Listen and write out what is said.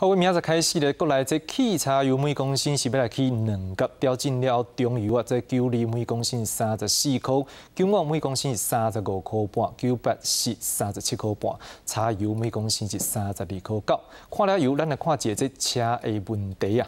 好，我明仔载开始咧，国来这汽车油每公升是要来去两角，调进了中油啊，这九二每公升三十四块，九五每公升是三十五块半，九八是三十七块半，柴油每公升是三十二块九。看了油，咱来看一下这车的问题啊。